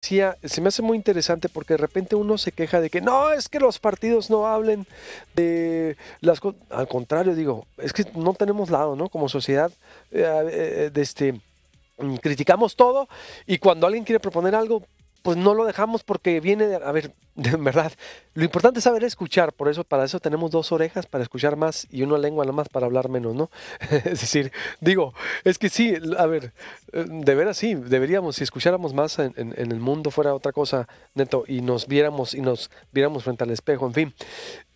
se me hace muy interesante porque de repente uno se queja de que no, es que los partidos no hablen de las cosas. Al contrario, digo, es que no tenemos lado, ¿no? Como sociedad, eh, eh, de este, mm, criticamos todo y cuando alguien quiere proponer algo, pues no lo dejamos porque viene, a ver, de verdad, lo importante es saber escuchar, por eso, para eso tenemos dos orejas para escuchar más y una lengua nada más para hablar menos, ¿no? es decir, digo, es que sí, a ver, eh, de veras sí, deberíamos, si escucháramos más en, el mundo fuera otra cosa, neto, y nos viéramos y nos viéramos frente al espejo, en fin.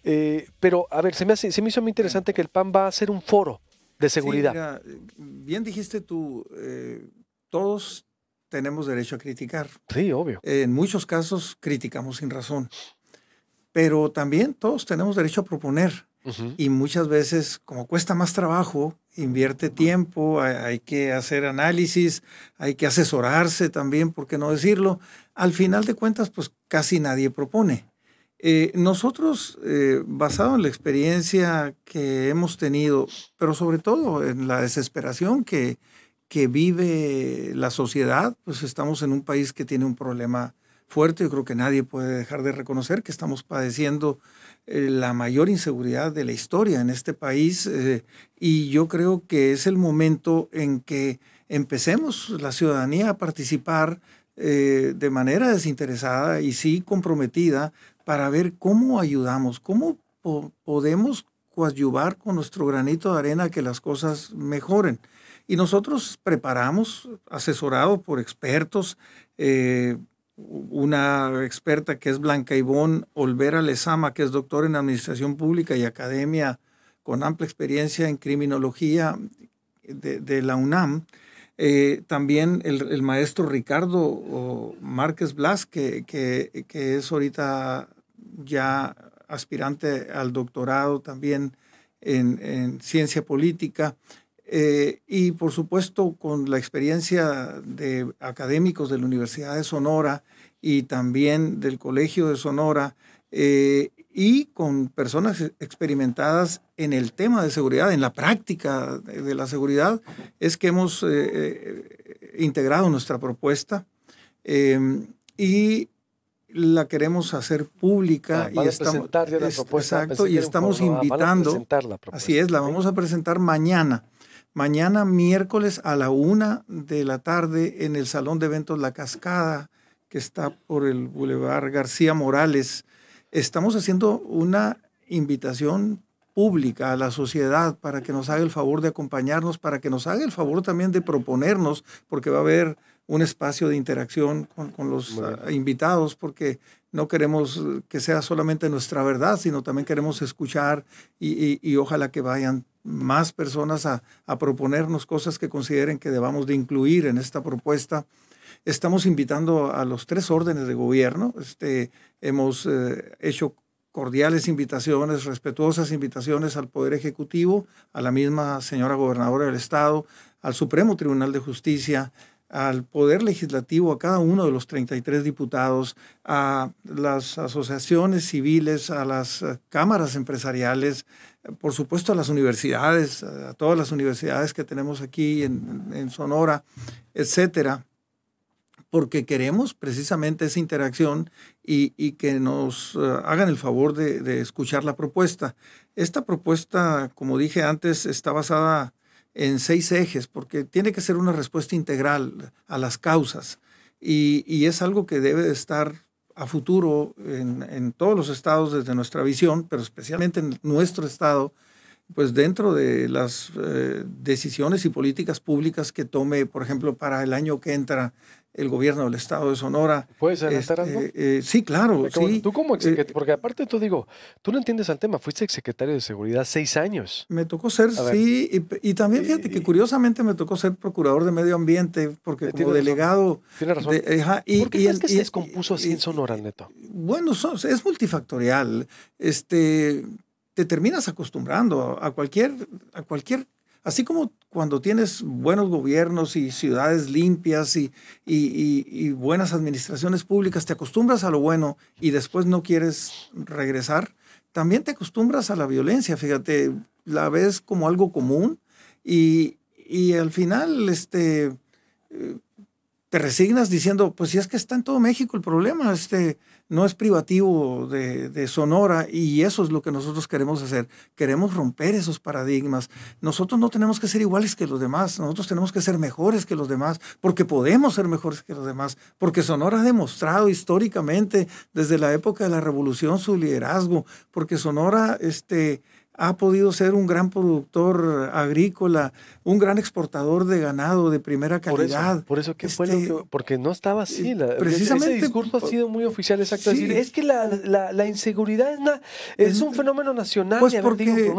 Eh, pero, a ver, se me, hace, se me hizo muy interesante que el PAN va a ser un foro de seguridad. bien dijiste tú, eh, todos tenemos derecho a criticar. Sí, obvio. En muchos casos criticamos sin razón, pero también todos tenemos derecho a proponer. Y muchas veces, como cuesta más trabajo, invierte tiempo, hay, que hacer análisis, hay que asesorarse también, ¿por qué no decirlo? Al final de cuentas, pues casi nadie propone. Eh, nosotros, eh, basado en la experiencia que hemos tenido, pero sobre todo en la desesperación que, que vive la sociedad, pues estamos en un país que tiene un problema fuerte. Yo creo que nadie puede dejar de reconocer que estamos padeciendo eh, la mayor inseguridad de la historia en este país eh, y yo creo que es el momento en que empecemos la ciudadanía a participar eh, de manera desinteresada y sí comprometida para ver cómo ayudamos, cómo podemos coadyuvar con nuestro granito de arena que las cosas mejoren. Y nosotros preparamos, asesorado por expertos, eh, una experta que es Blanca Ivón Olvera Lezama, que es doctor en Administración Pública y Academia con amplia experiencia en criminología de, la UNAM. Eh, también el, maestro Ricardo Márquez Blas, que, es ahorita ya aspirante al doctorado también en, en ciencia política. Eh, y por supuesto con la experiencia de académicos de la Universidad de Sonora y también del Colegio de Sonora eh, y con personas e-, experimentadas en el tema de seguridad, en la práctica de, la seguridad, es que hemos eh, integrado nuestra propuesta em, y la queremos hacer pública ah, y estamos ah, la propuesta, exacto y estamos invitando así es la vamos a presentar mañana Mañana miércoles a la una de la tarde en el Salón de Eventos La Cascada, que está por el Boulevard García Morales. Estamos haciendo una invitación pública a la sociedad para que nos haga el favor de acompañarnos, para que nos haga el favor también de proponernos, porque va a haber un espacio de interacción con, los ah, invitados, porque no queremos que sea solamente nuestra verdad, sino también queremos escuchar y, ojalá que vayan más personas a, proponernos cosas que consideren que debamos de incluir en esta propuesta. Estamos invitando a los tres órdenes de gobierno. Este, hemos eh, hecho cordiales invitaciones, respetuosas invitaciones al Poder Ejecutivo, a la misma señora gobernadora del Estado, al Supremo Tribunal de Justicia, al Poder Legislativo, a cada uno de los 33 diputados, a las asociaciones civiles, a las eh, cámaras empresariales, eh, por supuesto a las universidades, eh, a todas las universidades que tenemos aquí en, Sonora, etcétera, porque queremos precisamente esa interacción y, que nos hagan el favor de, escuchar la propuesta. Esta propuesta, como dije antes, está basada en seis ejes, porque tiene que ser una respuesta integral a las causas y, es algo que debe estar a futuro en, todos los estados desde nuestra visión, pero especialmente en nuestro estado, pues dentro de las eh, decisiones y políticas públicas que tome, por ejemplo, para el año que entra el gobierno del estado de Sonora. ¿Puedes adelantar este, algo? Eh, sí, claro. Tú como eh, porque aparte tú digo, tú no entiendes al tema, fuiste secretario de seguridad seis años. Me tocó ser, sí, y, también fíjate que curiosamente me tocó ser procurador de medio ambiente, porque eh, como delegado... Tienes razón. y, ¿Por qué crees que se descompuso así en Sonora, Neto? Bueno, es multifactorial. Este, te terminas acostumbrando a cualquier, a cualquier Así como cuando tienes buenos gobiernos y ciudades limpias y, buenas administraciones públicas, te acostumbras a lo bueno y después no quieres regresar, también te acostumbras a la violencia, fíjate, la ves como algo común y, al final este, eh, te resignas diciendo, pues si es que está en todo México el problema, este, no es privativo de, Sonora y eso es lo que nosotros queremos hacer. Queremos romper esos paradigmas. Nosotros no tenemos que ser iguales que los demás, nosotros tenemos que ser mejores que los demás, porque podemos ser mejores que los demás, porque Sonora ha demostrado históricamente desde la época de la revolución su liderazgo, porque Sonora este, ha podido ser un gran productor agrícola, un gran exportador de ganado de primera calidad. Por eso, este, que fue porque no estaba así. precisamente. Ese discurso ha sido muy oficial, exacto. es que la, inseguridad es, un mm, fenómeno nacional. Pues porque,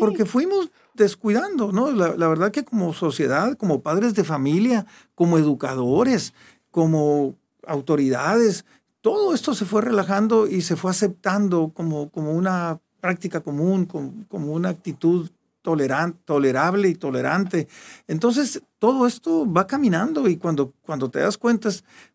porque, fuimos descuidando, ¿no? la verdad que como sociedad, como padres de familia, como educadores, como autoridades, todo esto se fue relajando y se fue aceptando como, como una práctica común, como, una actitud tolerante, tolerable y tolerante. Entonces, todo esto va caminando y cuando, cuando te das cuenta,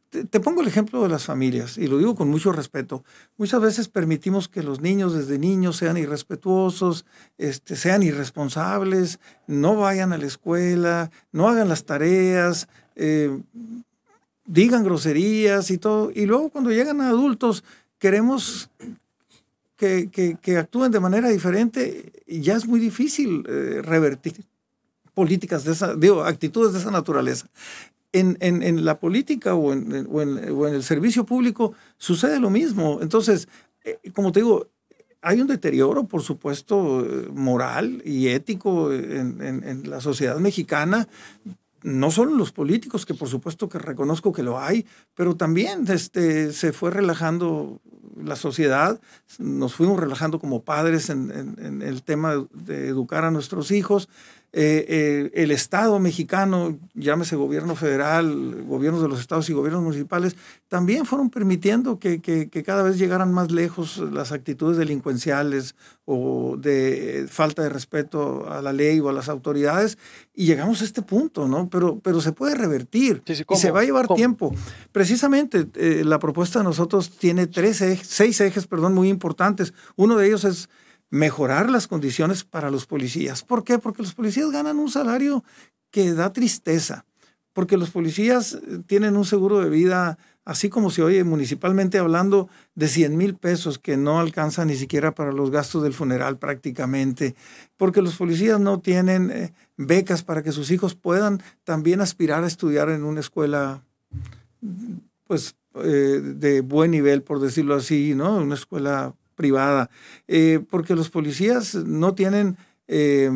te, pongo el ejemplo de las familias y lo digo con mucho respeto. Muchas veces permitimos que los niños desde niños sean irrespetuosos, este, sean irresponsables, no vayan a la escuela, no hagan las tareas. Eh, digan groserías y todo, y luego cuando llegan a adultos queremos que, actúen de manera diferente, ya es muy difícil eh, revertir políticas de esa, digo, actitudes de esa naturaleza. En, en, la política o en, o, en el servicio público sucede lo mismo. Entonces, eh, como te digo, hay un deterioro, por supuesto, eh, moral y ético en, en, en, la sociedad mexicana. No solo los políticos, que por supuesto que reconozco que lo hay, pero también este, se fue relajando la sociedad, nos fuimos relajando como padres en, el tema de educar a nuestros hijos eh, eh, el Estado mexicano, llámese gobierno federal, gobiernos de los estados y gobiernos municipales, también fueron permitiendo que, cada vez llegaran más lejos las actitudes delincuenciales o de eh, falta de respeto a la ley o a las autoridades y llegamos a este punto, ¿no? Pero, pero se puede revertir y se va a llevar tiempo. Precisamente la propuesta de nosotros tiene tres seis ejes, perdón, muy importantes. Uno de ellos es mejorar las condiciones para los policías. ¿Por qué? Porque los policías ganan un salario que da tristeza, porque los policías eh, tienen un seguro de vida, así como se oye municipalmente hablando, de 100 mil pesos que no alcanza ni siquiera para los gastos del funeral prácticamente, porque los policías no tienen eh, becas para que sus hijos puedan también aspirar a estudiar en una escuela, pues, eh, de buen nivel, por decirlo así, ¿no? Una escuela privada, eh, porque los policías no tienen eh,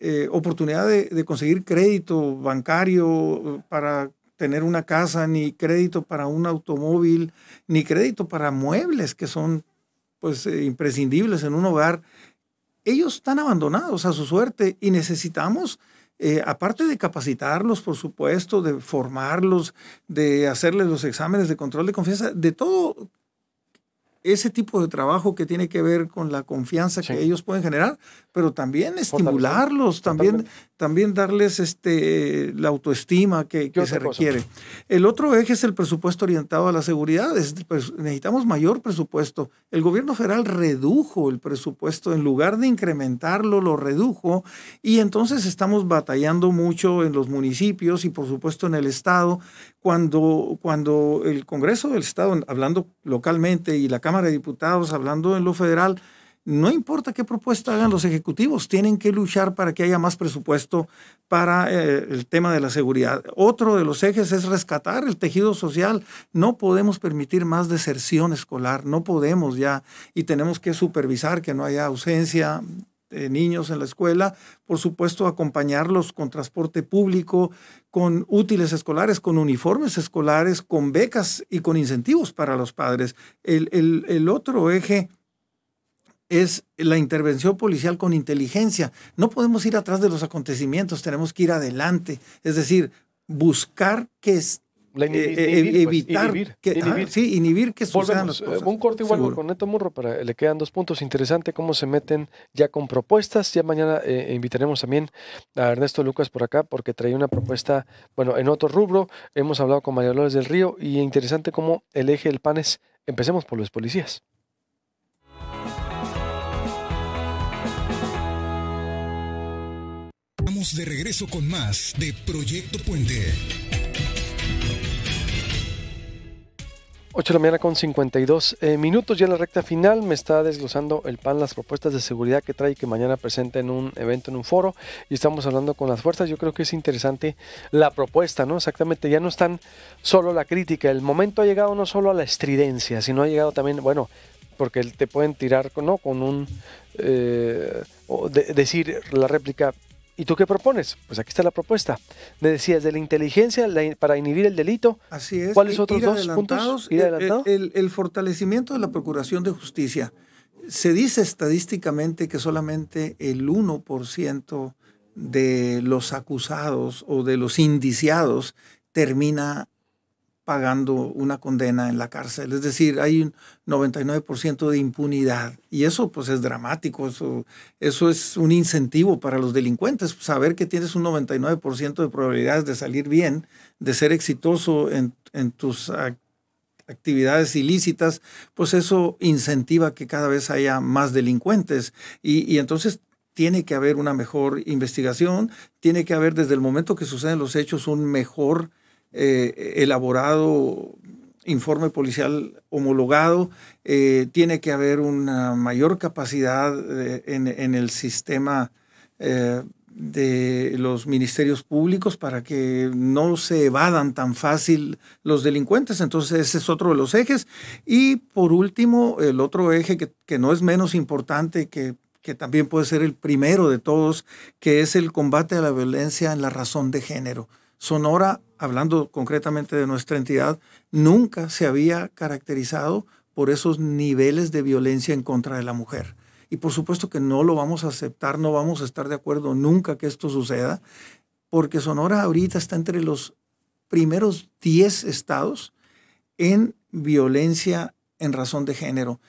eh, oportunidad de, conseguir crédito bancario para tener una casa, ni crédito para un automóvil, ni crédito para muebles que son pues imprescindibles en un hogar. Ellos están abandonados a su suerte y necesitamos aparte de capacitarlos, por supuesto, de formarlos, de hacerles los exámenes de control de confianza, de todo ese tipo de trabajo que tiene que ver con la confianza que ellos pueden generar, pero también estimularlos, también también darles este, la autoestima que, se requiere. El otro eje es el presupuesto orientado a la seguridad. Pues, necesitamos mayor presupuesto. El gobierno federal redujo el presupuesto, en lugar de incrementarlo, lo redujo. Y entonces estamos batallando mucho en los municipios y por supuesto en el Estado. Cuando, cuando el Congreso del Estado, hablando localmente, y la Cámara de Diputados, hablando en lo federal, no importa qué propuesta hagan los ejecutivos, tienen que luchar para que haya más presupuesto para eh, el tema de la seguridad. Otro de los ejes es rescatar el tejido social. No podemos permitir más deserción escolar, no podemos ya, y tenemos que supervisar que no haya ausencia de niños en la escuela, por supuesto acompañarlos con transporte público, con útiles escolares, con uniformes escolares, con becas y con incentivos para los padres. el, el otro eje es la intervención policial con inteligencia. No podemos ir atrás de los acontecimientos, tenemos que ir adelante. Es decir, buscar que es, eh, eh, pues, evitar inhibir, que sí, inhibir que sucedan eh, Un corte igual con Neto Murro para le quedan dos puntos interesante cómo se meten ya con propuestas. Ya mañana invitaremos también a Ernesto Lucas por acá porque trae una propuesta, bueno, en otro rubro. Hemos hablado con María Dolores del Río y interesante cómo el eje del PAN es empecemos por los policías. de regreso con más de Proyecto Puente. 8 de la mañana con 52 eh, minutos ya en la recta final. Me está desglosando el PAN las propuestas de seguridad que trae que mañana presenta en un evento, en un foro. Y estamos hablando con las fuerzas. Yo creo que es interesante la propuesta, ¿no? Exactamente, ya no están solo la crítica. El momento ha llegado no solo a la estridencia, sino ha llegado también, bueno, porque te pueden tirar, ¿no? Con un... Eh, decir la réplica ¿Y tú qué propones? Pues aquí está la propuesta. Me decías de la inteligencia para inhibir el delito. Así es. ¿Cuáles otros dos puntos? Eh, eh, el, el, fortalecimiento de la Procuración de Justicia. Se dice estadísticamente que solamente el 1% de los acusados o de los indiciados termina pagando una condena en la cárcel. Es decir, hay un 99% de impunidad y eso pues es dramático, eso, eso es un incentivo para los delincuentes, pues, saber que tienes un 99% de probabilidades de salir bien, de ser exitoso en, tus actividades ilícitas, pues eso incentiva que cada vez haya más delincuentes. Y, y, entonces tiene que haber una mejor investigación, tiene que haber desde el momento que suceden los hechos un mejor eh, elaborado informe policial homologado, eh, tiene que haber una mayor capacidad eh, en, el sistema de los ministerios públicos para que no se evadan tan fácil los delincuentes. Entonces ese es otro de los ejes. Y por último, el otro eje que, no es menos importante, que, que también puede ser el primero de todos, que es el combate a la violencia en la razón de género. Sonora, hablando concretamente de nuestra entidad, nunca se había caracterizado por esos niveles de violencia en contra de la mujer. Y por supuesto que no lo vamos a aceptar, no vamos a estar de acuerdo nunca que esto suceda, porque Sonora ahorita está entre los primeros 10 estados en violencia en razón de género.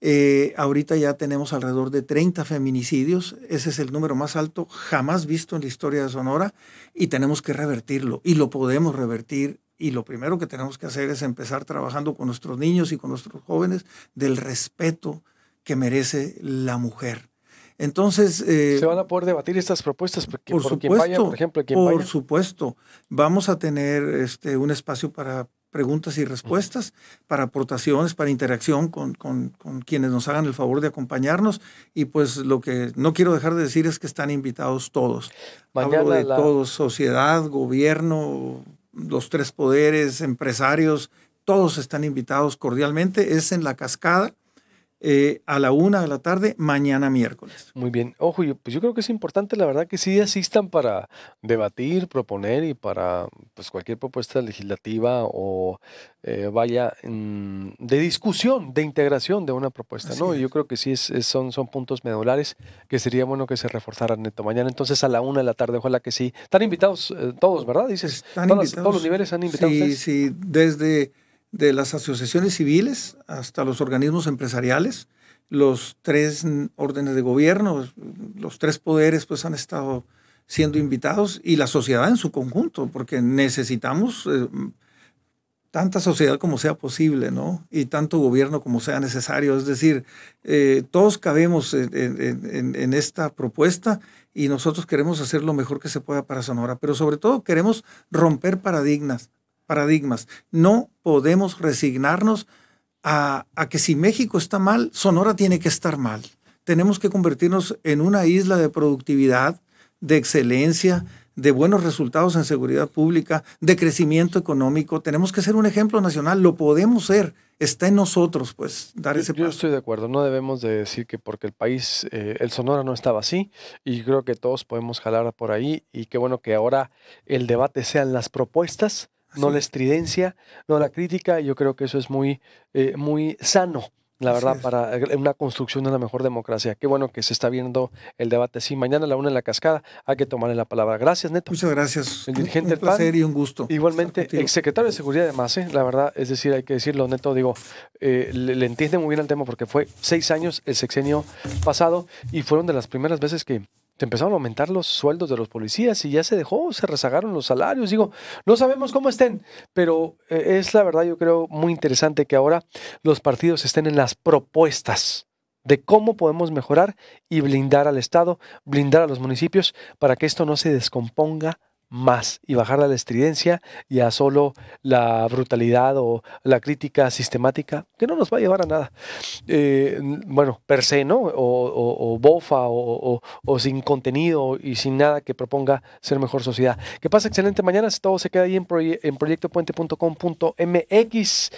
Eh, ahorita ya tenemos alrededor de 30 feminicidios. Ese es el número más alto jamás visto en la historia de Sonora y tenemos que revertirlo y lo podemos revertir. Y lo primero que tenemos que hacer es empezar trabajando con nuestros niños y con nuestros jóvenes del respeto que merece la mujer. Entonces... Eh, Se van a poder debatir estas propuestas porque, por, supuesto, por ejemplo. por supuesto. Vamos a tener este, un espacio para preguntas y respuestas, para aportaciones, para interacción con, quienes nos hagan el favor de acompañarnos. Y pues lo que no quiero dejar de decir es que están invitados todos. Hablo de todos, sociedad, gobierno, los tres poderes, empresarios, todos están invitados cordialmente. Es en la cascada eh, a la una de la tarde mañana miércoles. Muy bien. Ojo, yo, pues yo creo que es importante, la verdad, que sí asistan para debatir, proponer y para pues, cualquier propuesta legislativa o eh, vaya mm, de discusión, de integración de una propuesta, ¿no? Yo creo que sí es, son, son puntos medulares que sería bueno que se reforzaran neto mañana. Entonces a la una de la tarde, ojalá que sí. Están invitados eh, todos, ¿verdad? Dices, Están invitados. todos los niveles han invitado. Sí, sí, desde de las asociaciones civiles hasta los organismos empresariales, los tres órdenes de gobierno, los tres poderes pues han estado siendo invitados y la sociedad en su conjunto, porque necesitamos eh, tanta sociedad como sea posible, ¿no? Y tanto gobierno como sea necesario. Es decir, eh, todos cabemos en, en, esta propuesta y nosotros queremos hacer lo mejor que se pueda para Sonora, pero sobre todo queremos romper paradigmas, paradigmas. No podemos resignarnos a, a, que si México está mal, Sonora tiene que estar mal. Tenemos que convertirnos en una isla de productividad, de excelencia, de buenos resultados en seguridad pública, de crecimiento económico. Tenemos que ser un ejemplo nacional, lo podemos ser. Está en nosotros, pues, dar ese paso. Yo estoy de acuerdo, no debemos de decir que porque el país, eh, el Sonora no estaba así, y creo que todos podemos jalar por ahí, y qué bueno que ahora el debate sean las propuestas, no la estridencia, no la crítica. Yo creo que eso es muy, eh, muy sano la verdad, para eh, una construcción de una mejor democracia. Qué bueno que se está viendo el debate. Sí, mañana a la una en la cascada, hay que tomarle la palabra. Gracias, Neto. Muchas gracias. El dirigente un, placer y un gusto. Igualmente, secretario de Seguridad, además, ¿eh? la verdad, es decir, hay que decirlo, Neto, digo, eh, le, entiende muy bien el tema porque fue seis años el sexenio pasado y fueron de las primeras veces que empezaron a aumentar los sueldos de los policías y ya se dejó, se rezagaron los salarios. Digo, no sabemos cómo estén, pero eh, es la verdad, yo creo, muy interesante que ahora los partidos estén en las propuestas de cómo podemos mejorar y blindar al Estado, blindar a los municipios para que esto no se descomponga más y bajar la estridencia y a solo la brutalidad o la crítica sistemática, que no nos va a llevar a nada. Eh, bueno, per se, ¿no? O, bofa o, sin contenido y sin nada que proponga ser mejor sociedad. Que pase excelente mañana. Si todo se queda ahí en, en proyectopuente.com.mx.